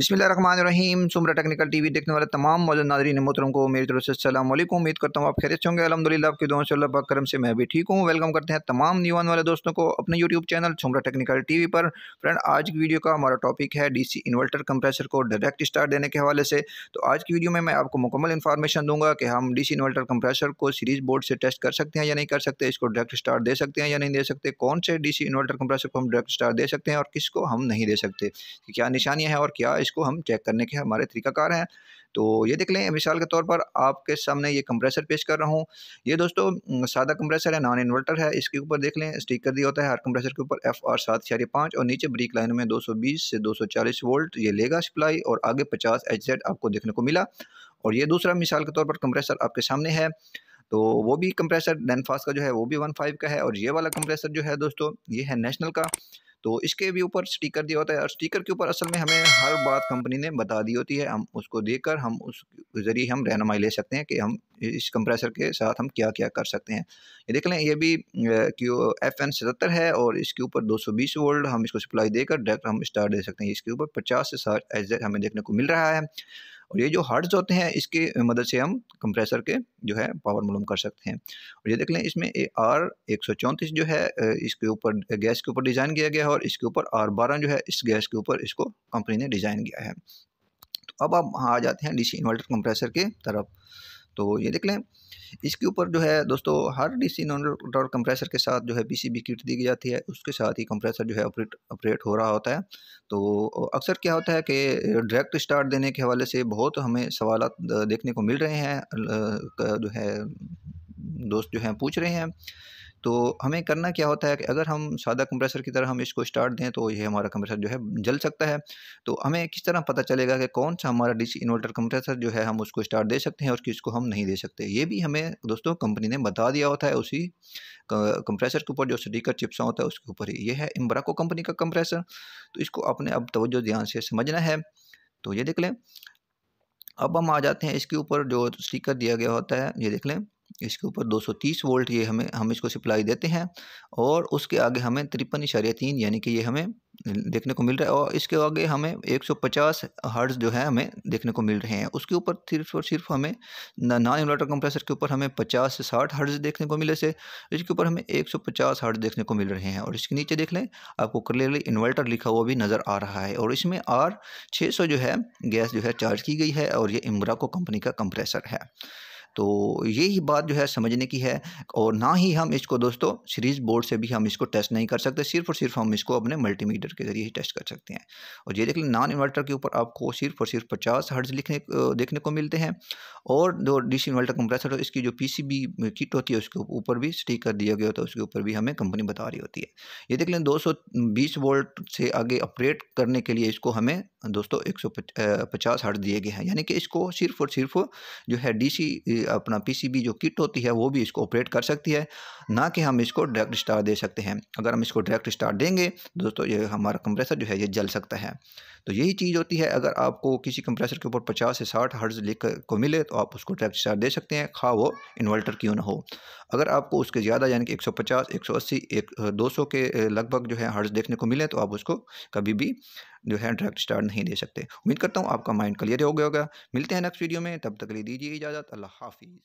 रहीम सुमरा technical TV देखने वाले तमाम मौजूद नाजरीन मोहतरम को मेरी तरफ से अल्लाम उम्मीद करता हूँ आप खैरियत होंगे अलहमदिल्ला आपके दोनों से अल्लाह करम से मैं भी ठीक हूँ वेलकम करते हैं तमाम न्यूवान वाले दोस्तों को अपने YouTube channel Sumra technical TV पर फ्रेंड आज की वीडियो का हमारा टॉपिक है डीसी इन्वर्टर कंप्रेसर को डायरेक्ट स्टार्ट देने के हवाले से तो आज की वीडियो में मैं आपको मुकम्मल इन्फॉर्मेशन दूंगा कि हम सी इन्वर्टर कंप्रेसर को सीरीज बोर्ड से टेस्ट कर सकते हैं या नहीं कर सकते इसको डायरेक्ट स्टार्ट दे सकते हैं या नहीं दे सकते कौन से डी इन्वर्टर कंप्रेसर को हम डायरेक्ट स्टार्ट दे सकते हैं और किसको हम नहीं दे सकते क्या निशानियाँ हैं और क्या इसको हम चेक करने के हमारे तरीकाकार हैं तो ये देख लें मिसाल के तौर पर आपके सामने ये कंप्रेसर पेश कर रहा हूँ ये दोस्तों सादा कंप्रेसर है नॉन इन्वर्टर है इसके ऊपर देख लें स्टिकर दिया होता है हर कंप्रेसर के ऊपर एफ आर सात छियारी पाँच और नीचे ब्रीक लाइन में 220 से 240 वोल्ट ये लेगा सप्लाई और आगे 50 एच आपको देखने को मिला और ये दूसरा मिसाल के तौर पर कंप्रेसर आपके सामने है तो वो भी कंप्रेसर डेनफास का जो है वो भी वन का है और ये वाला कंप्रेसर जो है दोस्तों ये है नेशनल का तो इसके भी ऊपर स्टिकर दिया होता है और स्टिकर के ऊपर असल में हमें हर बात कंपनी ने बता दी होती है हम उसको देख कर हम उस ज़रिए हम रहनमाई ले सकते हैं कि हम इस कंप्रेसर के साथ हम क्या क्या कर सकते हैं ये देख लें ये भी क्यू एफ एन सतहत्तर है और इसके ऊपर दो सौ बीस वोल्ट हम इसको सप्लाई देकर डायरेक्ट हम स्टार्ट दे सकते हैं इसके ऊपर पचास से साठ एच हमें देखने को मिल रहा है और ये जो हर्ट्स होते हैं इसकी मदद से हम कंप्रेसर के जो है पावर मालूम कर सकते हैं और ये देख लें इसमें ए आर एक सौ चौंतीस जो है इसके ऊपर गैस के ऊपर डिज़ाइन किया गया है और इसके ऊपर आर बारह जो है इस गैस के ऊपर इसको कंपनी ने डिज़ाइन किया है तो अब आप आ जाते हैं डीसी इन्वर्टर कंप्रेसर के तरफ तो ये देख लें इसके ऊपर जो है दोस्तों हर डीसी नॉन कंप्रेसर के साथ जो है पीसीबी किट दी जाती है उसके साथ ही कंप्रेसर जो है ऑपरेट ऑपरेट हो रहा होता है तो अक्सर क्या होता है कि डायरेक्ट स्टार्ट देने के हवाले से बहुत हमें सवाल देखने को मिल रहे हैं जो है दोस्त जो हैं पूछ रहे हैं तो हमें करना क्या होता है कि अगर हम सादा कंप्रेसर की तरह हम इसको स्टार्ट दें तो ये हमारा कंप्रेसर जो है जल सकता है तो हमें किस तरह पता चलेगा कि कौन सा हमारा डीसी इन्वर्टर कंप्रेसर जो है हम उसको स्टार्ट दे सकते हैं और किसको हम नहीं दे सकते ये भी हमें दोस्तों कंपनी ने बता दिया होता है उसी कंप्रेसर के ऊपर जो स्टीकर चिप्सा होता है उसके ऊपर ही ये है इम्ब्राको कंपनी का कंप्रेसर तो इसको अपने अब तवज्जो ध्यान से समझना है तो ये देख लें अब हम आ जाते हैं इसके ऊपर जो स्टिकर दिया गया होता है ये देख लें इसके ऊपर 230 वोल्ट ये हमें हम इसको सप्लाई देते हैं और उसके आगे हमें तिरपन इशारे तीन यानी कि ये हमें देखने को मिल रहा है और इसके आगे हमें 150 हर्ट्ज़ जो है हमें देखने को मिल रहे हैं उसके ऊपर सिर्फ और सिर्फ हमें नॉन इन्वर्टर कंप्रेसर के ऊपर हमें 50 से 60 हर्ट्ज़ देखने को मिले से इसके ऊपर हमें 150 सौ देखने को मिल रहे हैं और इसके नीचे देख लें आपको क्लियरली इन्वर्टर लिखा हुआ भी नज़र आ रहा है और इसमें आर छः जो है गैस जो है चार्ज की गई है और ये इमरा कंपनी का कंप्रेसर है तो यही बात जो है समझने की है और ना ही हम इसको दोस्तों सीरीज बोर्ड से भी हम इसको टेस्ट नहीं कर सकते सिर्फ और सिर्फ हम इसको अपने मल्टीमीटर के ज़रिए ही टेस्ट कर सकते हैं और ये देख लें नॉन इन्वर्टर के ऊपर आपको सिर्फ और सिर्फ पचास हर्ज लिखने देखने को मिलते हैं और जो डीसी इन्वर्टर कंप्रेसर हो इसकी जो पीसीबी किट होती है उसके ऊपर भी स्टीकर दिया गया होता है उसके ऊपर भी हमें कंपनी बता रही होती है ये देख लें दो वोल्ट से आगे ऑपरेट करने के लिए इसको हमें दोस्तों एक सौ दिए गए हैं यानी कि इसको सिर्फ और सिर्फ जो है डीसी अपना पीसीबी जो किट होती है वो भी इसको ऑपरेट कर सकती है ना कि हम इसको डायरेक्ट स्टार्ट दे सकते हैं अगर हम इसको डायरेक्ट स्टार्ट देंगे दोस्तों ये हमारा कंप्रेसर जो है ये जल सकता है तो यही चीज़ होती है अगर आपको किसी कंप्रेसर के ऊपर पचास से साठ हर्ज लिख को मिले तो आप उसको डायरेक्ट स्टार्ट दे सकते हैं खा वो इन्वर्टर क्यों ना हो अगर आपको उसके ज़्यादा यानी कि एक सौ पचास एक सौ अस्सी एक दो सौ के लगभग जो है हर्ज देखने को मिले तो आप उसको कभी भी जो है डायरेक्ट स्टार्ट नहीं दे सकते उम्मीद करता हूँ आपका माइंड क्लियर हो गया होगा मिलते हैं नेक्स्ट वीडियो में तब तक ले दीजिए इजाज़त अल्लाह हाफिज़